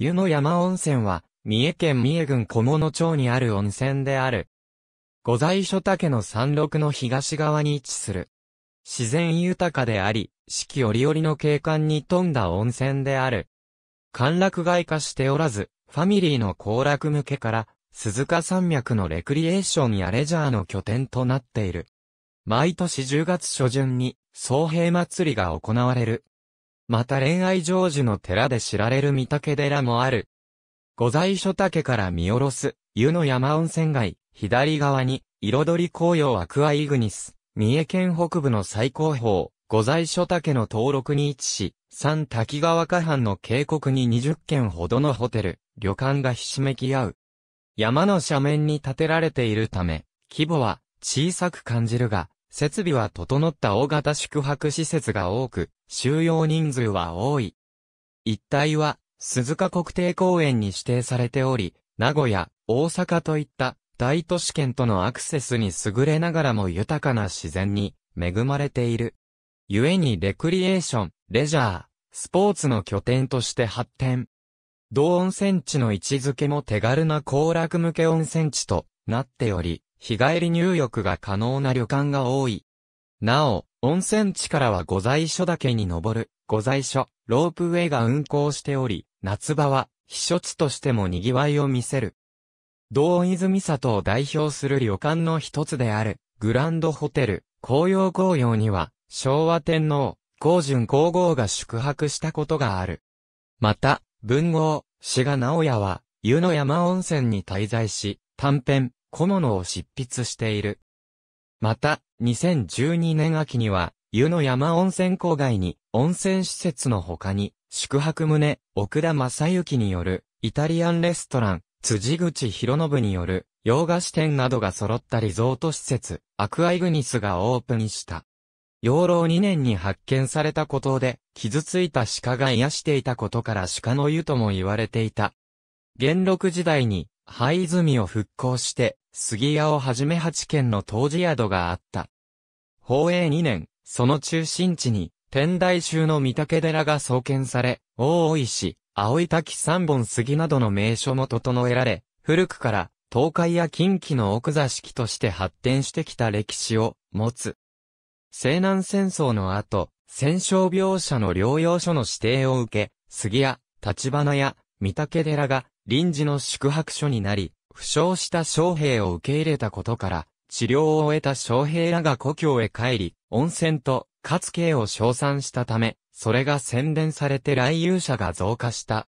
湯の山温泉は、三重県三重郡小物町にある温泉である。御在所岳の山麓の東側に位置する。自然豊かであり、四季折々の景観に富んだ温泉である。歓楽街化しておらず、ファミリーの行楽向けから、鈴鹿山脈のレクリエーションやレジャーの拠点となっている。毎年10月初旬に、総平祭りが行われるまた恋愛成就の寺で知られる御嶽寺もある。御在所岳から見下ろす、湯の山温泉街、左側に、彩り紅葉アクアイグニス、三重県北部の最高峰、御在所岳の登録に位置し、三滝川下藩の渓谷に20軒ほどのホテル、旅館がひしめき合う。山の斜面に建てられているため、規模は小さく感じるが、設備は整った大型宿泊施設が多く、収容人数は多い。一帯は、鈴鹿国定公園に指定されており、名古屋、大阪といった大都市圏とのアクセスに優れながらも豊かな自然に恵まれている。故にレクリエーション、レジャー、スポーツの拠点として発展。同温泉地の位置づけも手軽な行楽向け温泉地となっており、日帰り入浴が可能な旅館が多い。なお、温泉地からは御在所岳に登る、御在所、ロープウェイが運行しており、夏場は、避暑地としても賑わいを見せる。道泉里を代表する旅館の一つである、グランドホテル、紅葉紅葉には、昭和天皇、皇順皇后が宿泊したことがある。また、文豪、志賀直哉は、湯の山温泉に滞在し、短編、小物を執筆している。また、2012年秋には、湯の山温泉郊外に、温泉施設の他に、宿泊棟、奥田正幸による、イタリアンレストラン、辻口博信による、洋菓子店などが揃ったリゾート施設、アクアイグニスがオープンした。養老2年に発見されたことで、傷ついた鹿が癒していたことから鹿の湯とも言われていた。元禄時代に、灰泉を復興して、杉屋をはじめ八軒の当時宿があった。宝永2年、その中心地に、天台宗の御嶽寺が創建され、大石、青い滝三本杉などの名所も整えられ、古くから東海や近畿の奥座敷として発展してきた歴史を持つ。西南戦争の後、戦傷病者の療養所の指定を受け、杉屋、立花屋、御嶽寺が臨時の宿泊所になり、負傷した将兵を受け入れたことから、治療を終えた将兵らが故郷へ帰り、温泉と、かつを称賛したため、それが宣伝されて来遊者が増加した。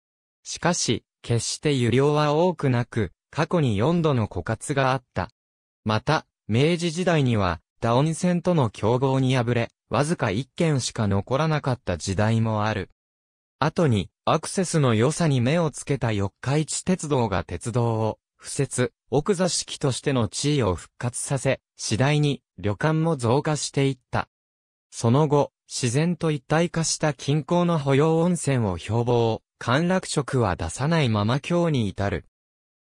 しかし、決して油量は多くなく、過去に4度の枯渇があった。また、明治時代には、打温泉との競合に敗れ、わずか1軒しか残らなかった時代もある。後に、アクセスの良さに目をつけた四日市鉄道が鉄道を、不設、奥座敷としての地位を復活させ、次第に旅館も増加していった。その後、自然と一体化した近郊の保養温泉を標榜、観楽職は出さないまま今日に至る。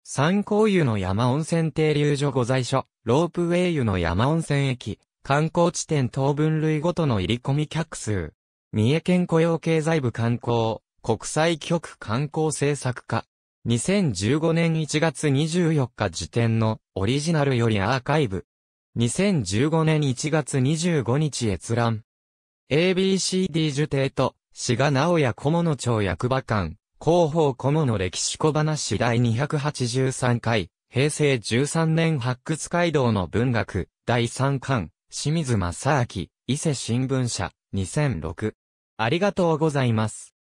三考湯の山温泉停留所ご在所、ロープウェイ湯の山温泉駅、観光地点等分類ごとの入り込み客数。三重県雇用経済部観光、国際局観光政策課。2015年1月24日時点のオリジナルよりアーカイブ。2015年1月25日閲覧。ABCD 受帝と、志賀直也小物町役場館、広報小物歴史小話第283回、平成13年発掘街道の文学、第3巻、清水正明、伊勢新聞社、2006。ありがとうございます。